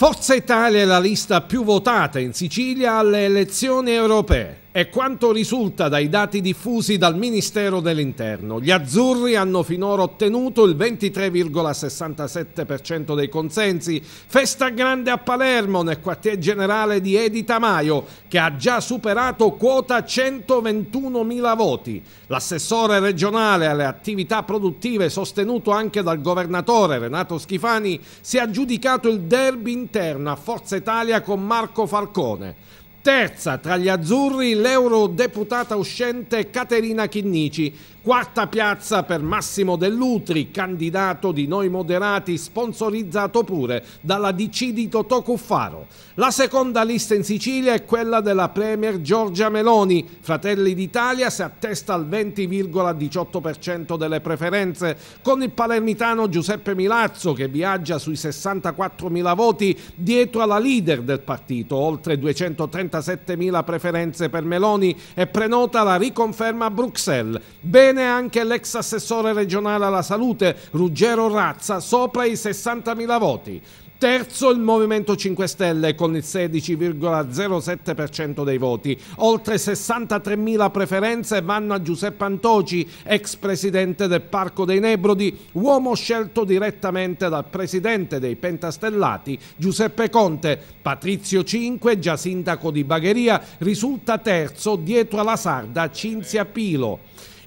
Forza Italia è la lista più votata in Sicilia alle elezioni europee. È quanto risulta dai dati diffusi dal Ministero dell'Interno. Gli azzurri hanno finora ottenuto il 23,67% dei consensi. Festa grande a Palermo nel quartier generale di Edi Tamaio, che ha già superato quota 121.000 voti. L'assessore regionale alle attività produttive, sostenuto anche dal governatore Renato Schifani, si è aggiudicato il derby interno a Forza Italia con Marco Falcone terza tra gli azzurri l'eurodeputata uscente Caterina Chinnici, quarta piazza per Massimo Dell'Utri, candidato di Noi Moderati, sponsorizzato pure dalla DC di Totò Cuffaro. La seconda lista in Sicilia è quella della Premier Giorgia Meloni. Fratelli d'Italia si attesta al 20,18% delle preferenze, con il palermitano Giuseppe Milazzo che viaggia sui 64.000 voti dietro alla leader del partito, oltre 230 47.000 preferenze per Meloni e prenota la riconferma a Bruxelles. Bene anche l'ex assessore regionale alla salute Ruggero Razza, sopra i 60.000 voti. Terzo il Movimento 5 Stelle con il 16,07% dei voti. Oltre 63.000 preferenze vanno a Giuseppe Antoci, ex presidente del Parco dei Nebrodi, uomo scelto direttamente dal presidente dei Pentastellati, Giuseppe Conte. Patrizio 5, già sindaco di Bagheria, risulta terzo dietro alla sarda Cinzia Pilo.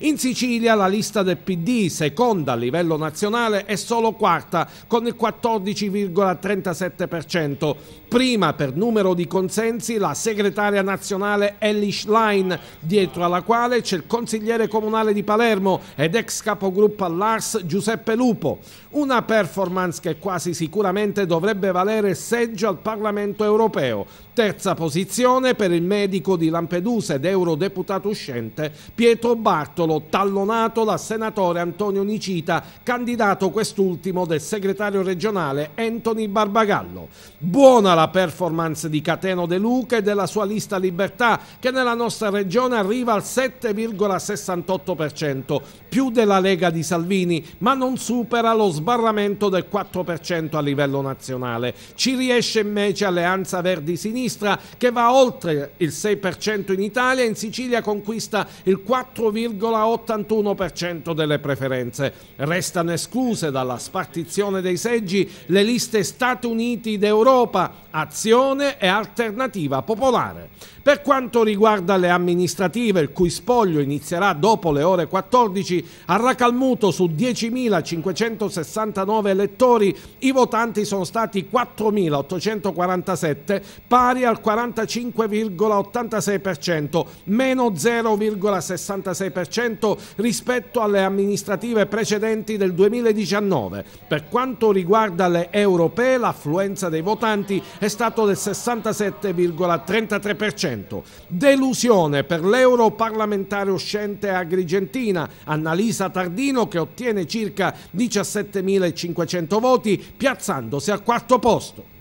In Sicilia la lista del PD, seconda a livello nazionale, è solo quarta con il 14,37%. Prima per numero di consensi la segretaria nazionale Ellie Schlein, dietro alla quale c'è il consigliere comunale di Palermo ed ex capogruppo all'Ars Giuseppe Lupo. Una performance che quasi sicuramente dovrebbe valere seggio al Parlamento europeo, Terza posizione per il medico di Lampedusa ed eurodeputato uscente Pietro Bartolo, tallonato da senatore Antonio Nicita, candidato quest'ultimo del segretario regionale Anthony Barbagallo. Buona la performance di Cateno De Luca e della sua lista Libertà, che nella nostra regione arriva al 7,68%, più della Lega di Salvini, ma non supera lo sbarramento del 4% a livello nazionale. Ci riesce invece Alleanza Verdi Sinistra sinistra che va oltre il 6% in Italia, in Sicilia conquista il 4,81% delle preferenze. Restano escluse dalla spartizione dei seggi le liste Stati Uniti d'Europa, Azione e Alternativa Popolare. Per quanto riguarda le amministrative, il cui spoglio inizierà dopo le ore 14, a Racalmuto su 10.569 elettori i votanti sono stati 4.847, pari pari al 45,86%, meno 0,66% rispetto alle amministrative precedenti del 2019. Per quanto riguarda le europee, l'affluenza dei votanti è stata del 67,33%. Delusione per l'europarlamentare uscente agrigentina Annalisa Tardino che ottiene circa 17.500 voti piazzandosi al quarto posto.